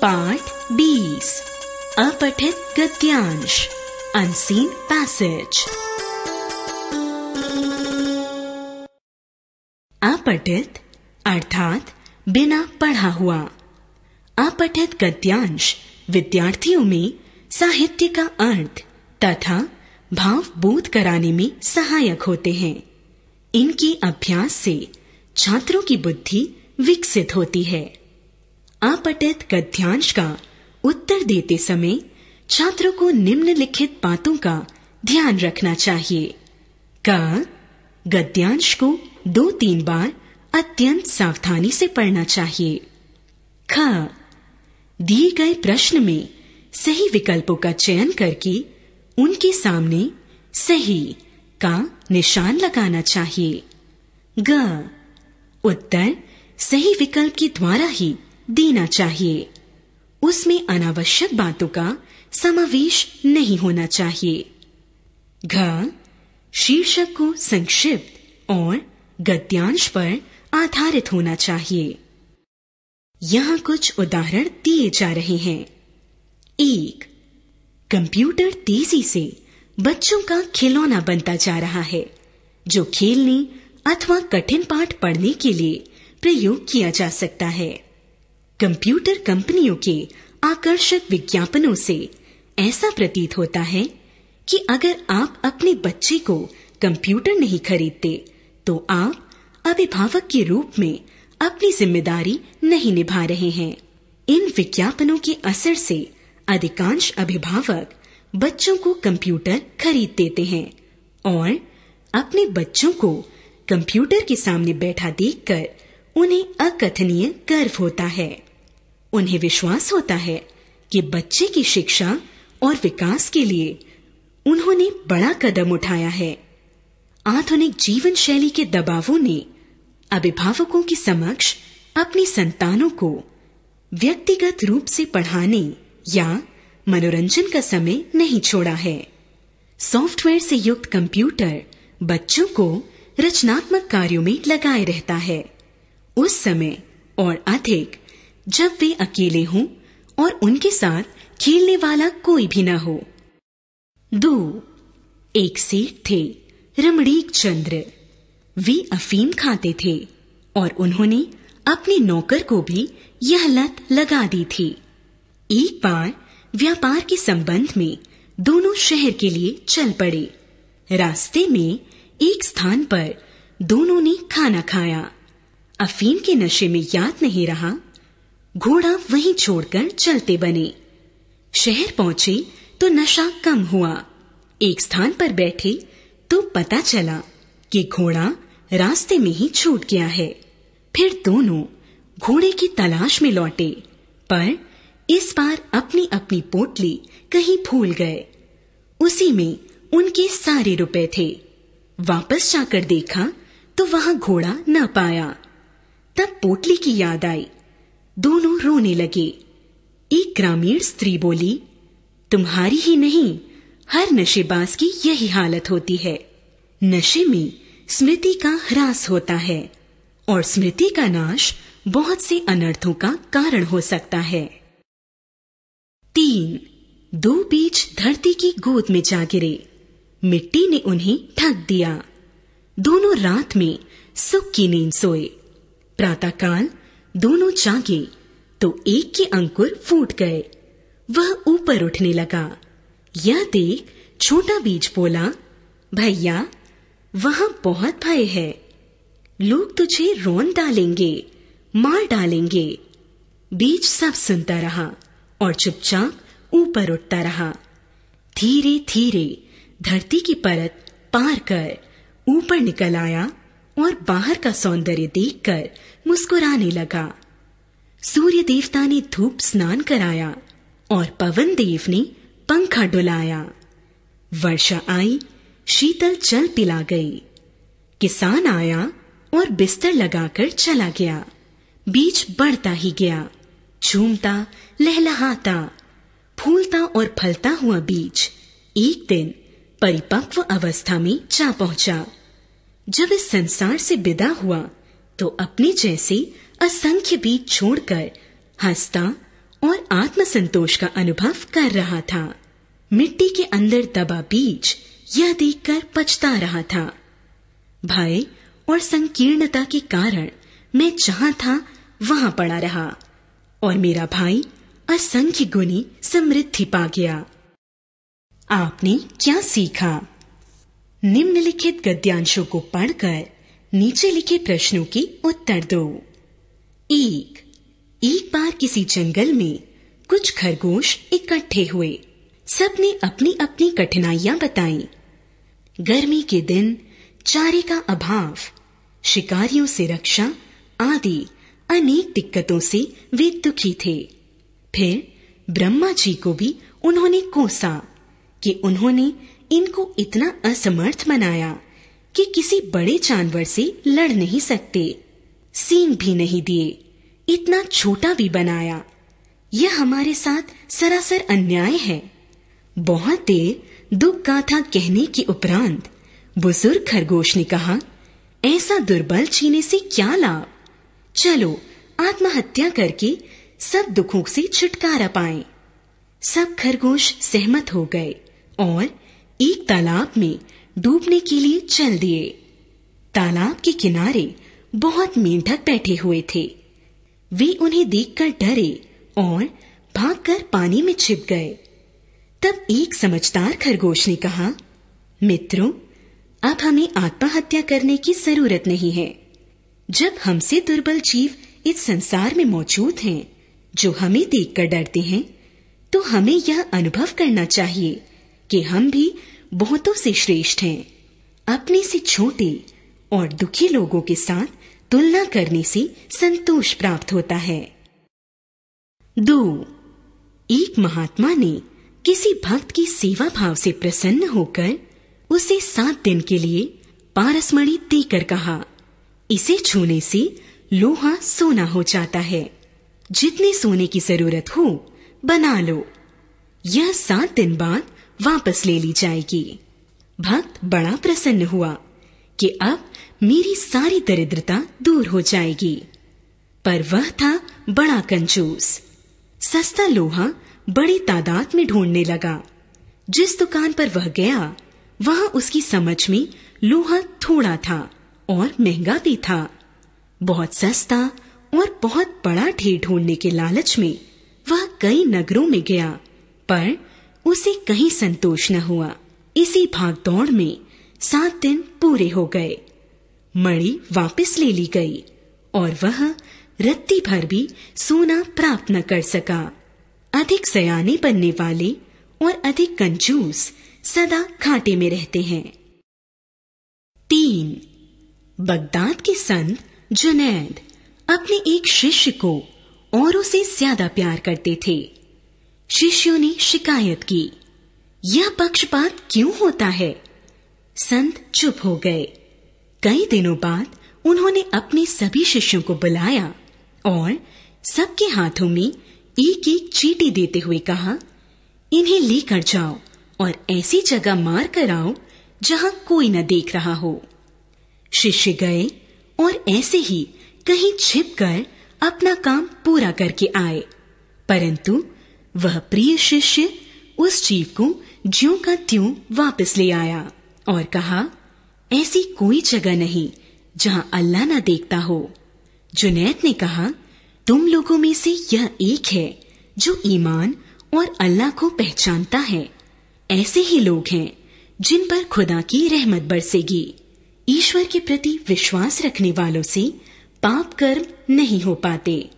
पाठ बीस अपठित गद्यांश unseen passage अपठित अर्थात बिना पढ़ा हुआ अपठित गद्यांश विद्यार्थियों में साहित्य का अर्थ तथा भाव बोध कराने में सहायक होते हैं इनके अभ्यास से छात्रों की बुद्धि विकसित होती है आपटित गद्यांश का उत्तर देते समय छात्रों को निम्नलिखित बातों का ध्यान रखना चाहिए क गद्यांश को दो तीन बार अत्यंत सावधानी से पढ़ना चाहिए ख दिए गए प्रश्न में सही विकल्पों का चयन करके उनके सामने सही का निशान लगाना चाहिए ग उत्तर सही विकल्प के द्वारा ही देना चाहिए उसमें अनावश्यक बातों का समावेश नहीं होना चाहिए घ शीर्षक को संक्षिप्त और गद्यांश पर आधारित होना चाहिए यहां कुछ उदाहरण दिए जा रहे हैं एक कंप्यूटर तेजी से बच्चों का खिलौना बनता जा रहा है जो खेलने अथवा कठिन पाठ पढ़ने के लिए प्रयोग किया जा सकता है कंप्यूटर कंपनियों के आकर्षक विज्ञापनों से ऐसा प्रतीत होता है कि अगर आप अपने बच्चे को कंप्यूटर नहीं खरीदते तो आप अभिभावक के रूप में अपनी जिम्मेदारी नहीं निभा रहे हैं इन विज्ञापनों के असर से अधिकांश अभिभावक बच्चों को कंप्यूटर खरीद देते हैं और अपने बच्चों को कंप्यूटर के सामने बैठा देखकर उन्हें अकथनीय गर्व होता है उन्हें विश्वास होता है कि बच्चे की शिक्षा और विकास के लिए उन्होंने बड़ा कदम उठाया है आधुनिक जीवन शैली के दबावों ने अभिभावकों के समक्ष अपनी संतानों को व्यक्तिगत रूप से पढ़ाने या मनोरंजन का समय नहीं छोड़ा है सॉफ्टवेयर से युक्त कंप्यूटर बच्चों को रचनात्मक कार्यों में लगाए रहता है उस समय और अधिक जब वे अकेले हों और उनके साथ खेलने वाला कोई भी न हो दो एक सेठ थे रमणीक चंद्र वे अफीम खाते थे और उन्होंने अपने नौकर को भी यह लत लगा दी थी एक बार व्यापार के संबंध में दोनों शहर के लिए चल पड़े रास्ते में एक स्थान पर दोनों ने खाना खाया अफीम के नशे में याद नहीं रहा घोड़ा वहीं छोड़कर चलते बने शहर पहुंचे तो नशा कम हुआ एक स्थान पर बैठे तो पता चला कि घोड़ा रास्ते में ही छूट गया है फिर दोनों घोड़े की तलाश में लौटे पर इस बार अपनी अपनी पोटली कहीं भूल गए उसी में उनके सारे रुपए थे वापस जाकर देखा तो वहां घोड़ा न पाया तब पोटली की याद आई दोनों रोने लगे एक ग्रामीण स्त्री बोली तुम्हारी ही नहीं हर नशेबाज की यही हालत होती है नशे में स्मृति का ह्रास होता है और स्मृति का नाश बहुत से अनर्थों का कारण हो सकता है तीन दो बीज धरती की गोद में जा गिरे मिट्टी ने उन्हें ढक दिया दोनों रात में सुख की नींद सोए प्रातःकाल दोनों जागे तो एक के अंकुर फूट गए वह ऊपर उठने लगा यह देख छोटा बीज बोला भैया वहां बहुत भय है लोग तुझे रोन डालेंगे मार डालेंगे बीज सब सुनता रहा और चुपचाप ऊपर उठता रहा धीरे धीरे धरती की परत पार कर ऊपर निकल आया और बाहर का सौंदर्य देखकर मुस्कुराने लगा सूर्य देवता ने धूप स्नान कराया और पवन देव ने पंखा डुलाया वर्षा आई शीतल जल पिला गई किसान आया और बिस्तर लगाकर चला गया बीज बढ़ता ही गया झूमता लहलहाता फूलता और फलता हुआ बीज एक दिन परिपक्व अवस्था में जा पहुंचा जब इस संसार से विदा हुआ तो अपने जैसे असंख्य बीज छोड़कर हंसता और आत्मसंतोष का अनुभव कर रहा था मिट्टी के अंदर दबा बीज यह देखकर पछता रहा था भय और संकीर्णता के कारण मैं जहां था वहां पड़ा रहा और मेरा भाई असंख्य गुनी समृद्धि पा गया आपने क्या सीखा निम्नलिखित गद्यांशों को पढ़कर नीचे लिखे प्रश्नों की उत्तर दो एक एक बार किसी जंगल में कुछ खरगोश इकट्ठे हुए सबने अपनी अपनी कठिनाइयां बताई गर्मी के दिन चारे का अभाव शिकारियों से रक्षा आदि अनेक दिक्कतों से वे दुखी थे फिर ब्रह्मा जी को भी उन्होंने कोसा कि उन्होंने इनको इतना असमर्थ बनाया कि किसी बड़े जानवर से लड़ नहीं सकते सींग भी नहीं दिए इतना छोटा भी बनाया यह हमारे साथ सरासर अन्याय है बहुत देर दुख गाथा कहने के उपरांत बुजुर्ग खरगोश ने कहा ऐसा दुर्बल जीने से क्या लाभ चलो आत्महत्या करके सब दुखों से छुटकारा पाए सब खरगोश सहमत हो गए और एक तालाब में डूबने के लिए चल दिए तालाब के किनारे बहुत मेंढक बैठे हुए थे वे उन्हें देखकर डरे और भागकर पानी में छिप गए तब एक समझदार खरगोश ने कहा मित्रों अब हमें आत्महत्या करने की जरूरत नहीं है जब हमसे दुर्बल जीव इस संसार में मौजूद हैं जो हमें देखकर डरते हैं तो हमें यह अनुभव करना चाहिए कि हम भी बहुतों से श्रेष्ठ हैं अपने से छोटे और दुखी लोगों के साथ तुलना करने से संतोष प्राप्त होता है दो एक महात्मा ने किसी भक्त की सेवा भाव से प्रसन्न होकर उसे सात दिन के लिए पारसमणि देकर कहा इसे छूने से लोहा सोना हो जाता है जितने सोने की जरूरत हो बना लो यह सात दिन बाद वापस ले ली जाएगी भक्त बड़ा प्रसन्न हुआ कि अब मेरी सारी दरिद्रता दूर हो जाएगी पर वह था बड़ा कंजूस सस्ता लोहा बड़ी तादाद में ढूंढने लगा जिस दुकान पर वह गया वहां उसकी समझ में लोहा थोड़ा था और महंगा भी था बहुत सस्ता और बहुत बड़ा ढेर ढूंढने के लालच में वह कई नगरों में गया पर उसे कहीं संतोष न हुआ इसी भागदौड़ में सात दिन पूरे हो गए मणि वापस ले ली गई और वह रत्ती भर भी सोना प्राप्त न कर सका अधिक सयाने बनने वाले और अधिक कंजूस सदा घाटे में रहते हैं तीन बगदाद के संत जुनैद अपने एक शिष्य को और उसे ज्यादा प्यार करते थे शिष्यों ने शिकायत की यह पक्षपात क्यों होता है संत चुप हो गए कई दिनों बाद उन्होंने अपने सभी शिष्यों को बुलाया और सबके हाथों में एक एक चीटी देते हुए कहा इन्हें लेकर जाओ और ऐसी जगह मार कर आओ जहां कोई न देख रहा हो शिष्य गए और ऐसे ही कहीं छिप कर अपना काम पूरा करके आए परंतु वह प्रिय शिष्य उस जीव को ज्यो का त्यों वापस ले आया और कहा ऐसी कोई जगह नहीं जहां अल्लाह ना देखता हो जुनैद ने कहा तुम लोगों में से यह एक है जो ईमान और अल्लाह को पहचानता है ऐसे ही लोग हैं जिन पर खुदा की रहमत बरसेगी ईश्वर के प्रति विश्वास रखने वालों से पाप कर्म नहीं हो पाते